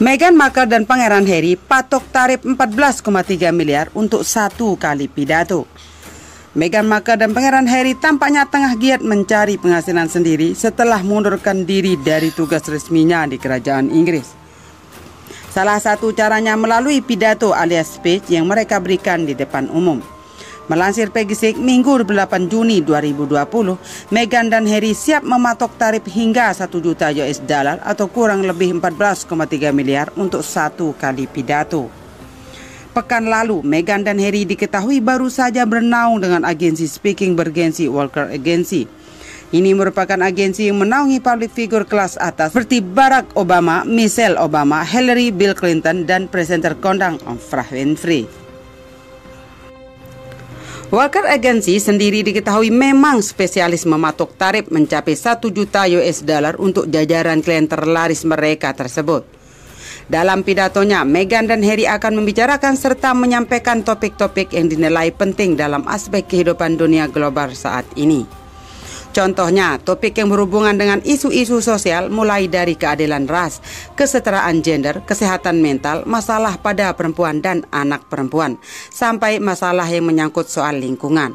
Meghan Markle dan Pangeran Harry patok tarif 14,3 miliar untuk satu kali pidato. Meghan Markle dan Pangeran Harry tampaknya tengah giat mencari penghasilan sendiri setelah mundurkan diri dari tugas resminya di kerajaan Inggris. Salah satu caranya melalui pidato alias speech yang mereka berikan di depan umum. Melansir Pegisik Minggu 8 Juni 2020, Meghan dan Harry siap mematok tarif hingga 1 juta US dollar atau kurang lebih 14,3 miliar untuk satu kali pidato. Pekan lalu, Meghan dan Harry diketahui baru saja bernaung dengan agensi speaking bergensi Walker Agency. Ini merupakan agensi yang menaungi public figure kelas atas seperti Barack Obama, Michelle Obama, Hillary Bill Clinton, dan presenter kondang Oprah Winfrey. Walker agensi sendiri diketahui memang spesialis mematok tarif mencapai 1 juta US dollar untuk jajaran klien terlaris mereka tersebut. Dalam pidatonya, Meghan dan Harry akan membicarakan serta menyampaikan topik-topik yang dinilai penting dalam aspek kehidupan dunia global saat ini. Contohnya, topik yang berhubungan dengan isu-isu sosial mulai dari keadilan ras, kesetaraan gender, kesehatan mental, masalah pada perempuan dan anak perempuan, sampai masalah yang menyangkut soal lingkungan.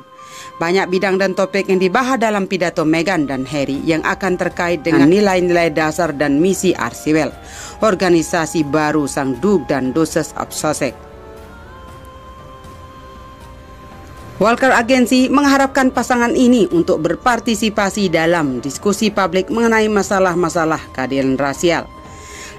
Banyak bidang dan topik yang dibahas dalam pidato Meghan dan Harry yang akan terkait dengan nah. nilai-nilai dasar dan misi Arsiwel, organisasi baru Sang Duk dan Duchess of Sussex. Walker Agensi mengharapkan pasangan ini untuk berpartisipasi dalam diskusi publik mengenai masalah-masalah keadilan rasial.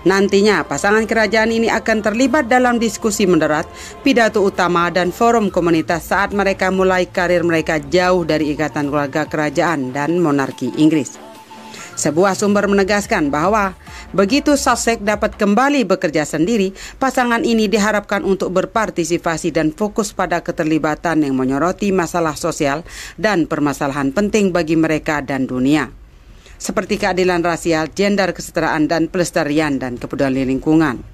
Nantinya pasangan kerajaan ini akan terlibat dalam diskusi mendarat, pidato utama dan forum komunitas saat mereka mulai karir mereka jauh dari ikatan keluarga kerajaan dan monarki Inggris. Sebuah sumber menegaskan bahwa begitu Sasek dapat kembali bekerja sendiri, pasangan ini diharapkan untuk berpartisipasi dan fokus pada keterlibatan yang menyoroti masalah sosial dan permasalahan penting bagi mereka dan dunia seperti keadilan rasial, gender, kesetaraan, dan pelestarian dan kepedulian lingkungan.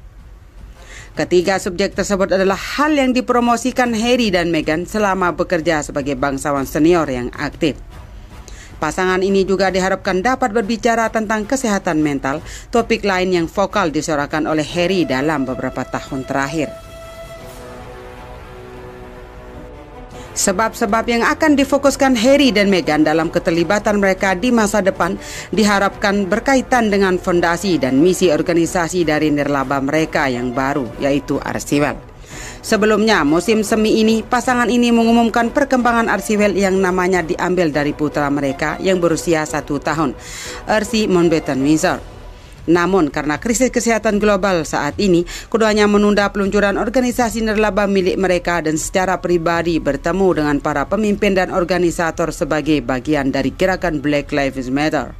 Ketiga subjek tersebut adalah hal yang dipromosikan Harry dan Meghan selama bekerja sebagai bangsawan senior yang aktif. Pasangan ini juga diharapkan dapat berbicara tentang kesehatan mental, topik lain yang vokal disorakan oleh Harry dalam beberapa tahun terakhir. Sebab-sebab yang akan difokuskan Harry dan Meghan dalam keterlibatan mereka di masa depan diharapkan berkaitan dengan fondasi dan misi organisasi dari nirlaba mereka yang baru, yaitu Arsival. Sebelumnya, musim semi ini, pasangan ini mengumumkan perkembangan Arsiwel yang namanya diambil dari putra mereka yang berusia satu tahun, Ersi Monbeton Windsor. Namun karena krisis kesehatan global saat ini, keduanya menunda peluncuran organisasi nirlaba milik mereka dan secara pribadi bertemu dengan para pemimpin dan organisator sebagai bagian dari gerakan Black Lives Matter.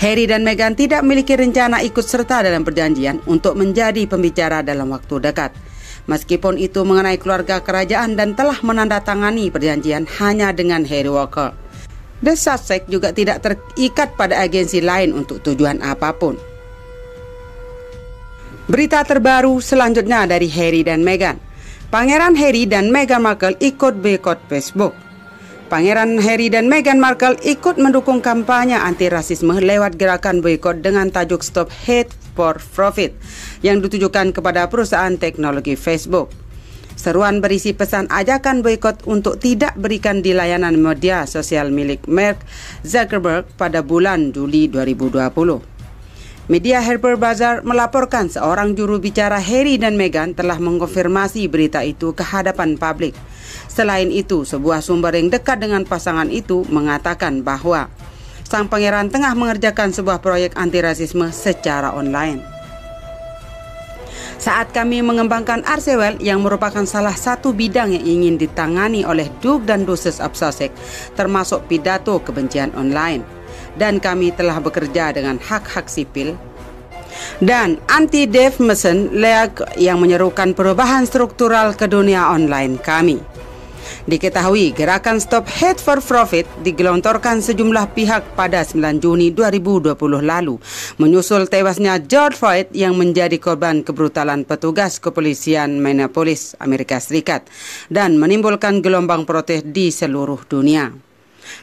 Harry dan Meghan tidak memiliki rencana ikut serta dalam perjanjian untuk menjadi pembicara dalam waktu dekat. Meskipun itu mengenai keluarga kerajaan dan telah menandatangani perjanjian hanya dengan Harry Walker. The Sussex juga tidak terikat pada agensi lain untuk tujuan apapun. Berita terbaru selanjutnya dari Harry dan Meghan. Pangeran Harry dan Meghan Markle ikut berikut Facebook. Pangeran Harry dan Meghan Markle ikut mendukung kampanye anti rasisme lewat gerakan berikut dengan tajuk Stop Hate for Profit yang ditujukan kepada perusahaan teknologi Facebook. Seruan berisi pesan ajakan boykot untuk tidak berikan di layanan media sosial milik Mark Zuckerberg pada bulan Juli 2020. Media Harper Bazaar melaporkan seorang juru bicara Harry dan Meghan telah mengkonfirmasi berita itu ke hadapan publik. Selain itu, sebuah sumber yang dekat dengan pasangan itu mengatakan bahwa sang pangeran tengah mengerjakan sebuah proyek anti rasisme secara online. Saat kami mengembangkan Arsewell yang merupakan salah satu bidang yang ingin ditangani oleh Duk dan Dusus Absasek, termasuk pidato kebencian online. Dan kami telah bekerja dengan hak-hak sipil, dan anti Dave Mason Leag yang menyerukan perubahan struktural ke dunia online kami. Diketahui gerakan Stop Hate for Profit digelontorkan sejumlah pihak pada 9 Juni 2020 lalu, menyusul tewasnya George Floyd yang menjadi korban kebrutalan petugas kepolisian Minneapolis, Amerika Serikat, dan menimbulkan gelombang protes di seluruh dunia.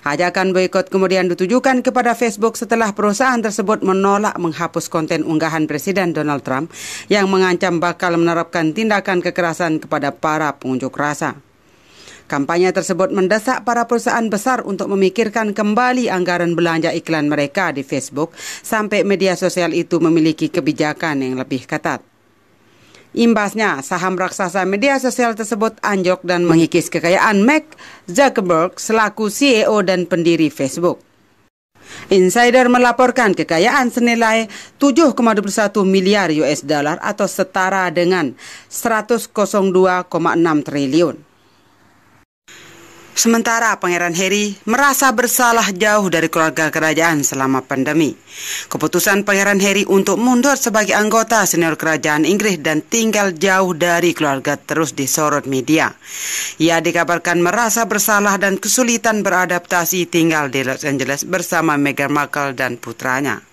Ajakan boykot kemudian ditujukan kepada Facebook setelah perusahaan tersebut menolak menghapus konten unggahan Presiden Donald Trump yang mengancam bakal menerapkan tindakan kekerasan kepada para pengunjuk rasa. Kampanye tersebut mendesak para perusahaan besar untuk memikirkan kembali anggaran belanja iklan mereka di Facebook sampai media sosial itu memiliki kebijakan yang lebih ketat. Imbasnya, saham raksasa media sosial tersebut anjok dan mengikis kekayaan Mac Zuckerberg selaku CEO dan pendiri Facebook. Insider melaporkan kekayaan senilai 7,21 miliar US dollar atau setara dengan 102,6 triliun. Sementara Pangeran Harry merasa bersalah jauh dari keluarga kerajaan selama pandemi. Keputusan Pangeran Harry untuk mundur sebagai anggota senior kerajaan Inggris dan tinggal jauh dari keluarga terus disorot media. Ia dikabarkan merasa bersalah dan kesulitan beradaptasi tinggal di Los Angeles bersama Meghan Markle dan putranya.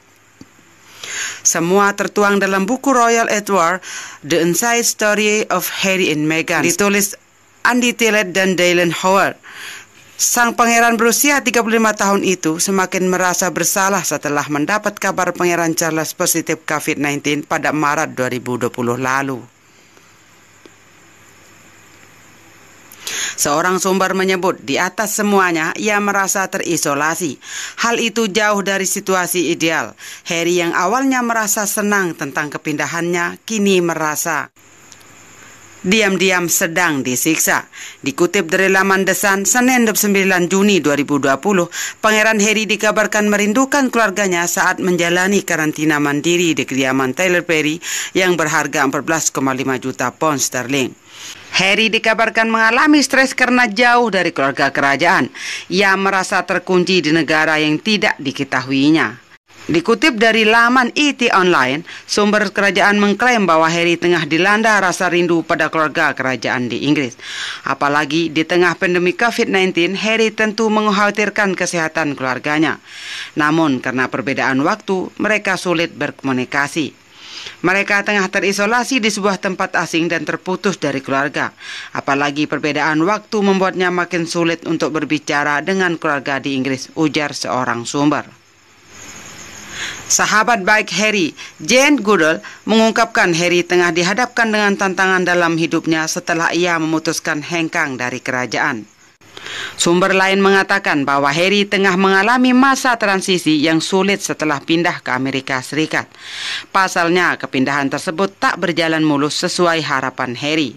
Semua tertuang dalam buku Royal Edward, The Inside Story of Harry and Meghan, ditulis Andy Tillett dan Dylan Howard. Sang pangeran berusia 35 tahun itu semakin merasa bersalah setelah mendapat kabar pangeran Charles positif COVID-19 pada Maret 2020 lalu. Seorang sumber menyebut di atas semuanya ia merasa terisolasi. Hal itu jauh dari situasi ideal. Harry yang awalnya merasa senang tentang kepindahannya kini merasa diam-diam sedang disiksa. Dikutip dari laman Desan, Senin 9 Juni 2020, Pangeran Harry dikabarkan merindukan keluarganya saat menjalani karantina mandiri di kediaman Taylor Perry yang berharga 14,5 juta pound sterling. Harry dikabarkan mengalami stres karena jauh dari keluarga kerajaan. Ia merasa terkunci di negara yang tidak diketahuinya. Dikutip dari laman IT e Online, sumber kerajaan mengklaim bahwa Harry tengah dilanda rasa rindu pada keluarga kerajaan di Inggris. Apalagi di tengah pandemi COVID-19, Harry tentu mengkhawatirkan kesehatan keluarganya. Namun karena perbedaan waktu, mereka sulit berkomunikasi. Mereka tengah terisolasi di sebuah tempat asing dan terputus dari keluarga. Apalagi perbedaan waktu membuatnya makin sulit untuk berbicara dengan keluarga di Inggris, ujar seorang sumber. Sahabat baik Harry, Jane Goodall mengungkapkan Harry tengah dihadapkan dengan tantangan dalam hidupnya setelah ia memutuskan hengkang dari kerajaan. Sumber lain mengatakan bahwa Harry tengah mengalami masa transisi yang sulit setelah pindah ke Amerika Serikat. Pasalnya, kepindahan tersebut tak berjalan mulus sesuai harapan Harry.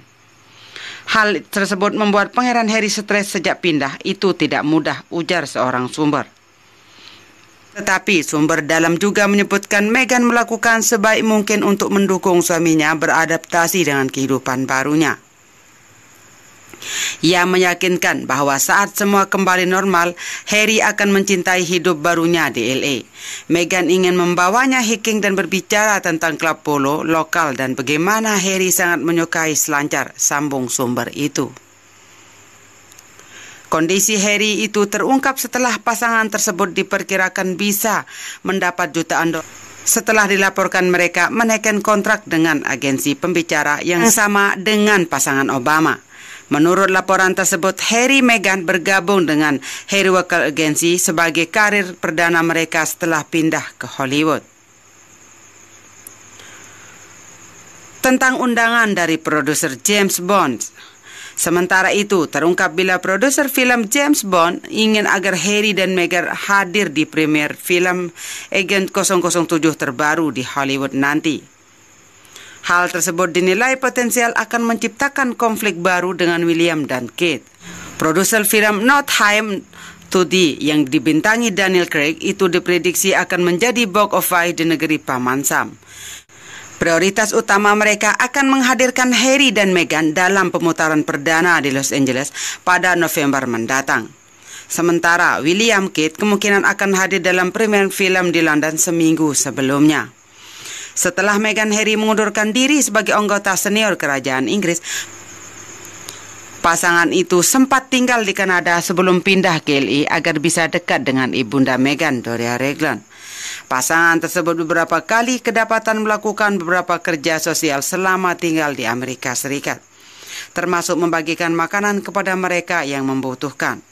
Hal tersebut membuat Pangeran Harry stres sejak pindah itu tidak mudah, ujar seorang sumber. Tetapi sumber dalam juga menyebutkan Meghan melakukan sebaik mungkin untuk mendukung suaminya beradaptasi dengan kehidupan barunya. Ia meyakinkan bahwa saat semua kembali normal, Harry akan mencintai hidup barunya di LA. Meghan ingin membawanya hiking dan berbicara tentang klub polo lokal dan bagaimana Harry sangat menyukai selancar, sambung sumber itu. Kondisi Harry itu terungkap setelah pasangan tersebut diperkirakan bisa mendapat jutaan dolar setelah dilaporkan mereka menaikkan kontrak dengan agensi pembicara yang sama dengan pasangan Obama. Menurut laporan tersebut, Harry Meghan bergabung dengan Harry Walker Agency sebagai karir perdana mereka setelah pindah ke Hollywood. Tentang undangan dari produser James Bond, Sementara itu, terungkap bila produser film James Bond ingin agar Harry dan Meghan hadir di premier film Agent 007 terbaru di Hollywood nanti. Hal tersebut dinilai potensial akan menciptakan konflik baru dengan William dan Kate. Produser film Nottingham D yang dibintangi Daniel Craig itu diprediksi akan menjadi box office di negeri Paman Sam. Prioritas utama mereka akan menghadirkan Harry dan Meghan dalam pemutaran perdana di Los Angeles pada November mendatang. Sementara William Kate kemungkinan akan hadir dalam premier film di London seminggu sebelumnya. Setelah Meghan Harry mengundurkan diri sebagai anggota senior kerajaan Inggris, Pasangan itu sempat tinggal di Kanada sebelum pindah ke LA agar bisa dekat dengan ibunda Meghan, Doria Reglan. Pasangan tersebut beberapa kali kedapatan melakukan beberapa kerja sosial selama tinggal di Amerika Serikat, termasuk membagikan makanan kepada mereka yang membutuhkan.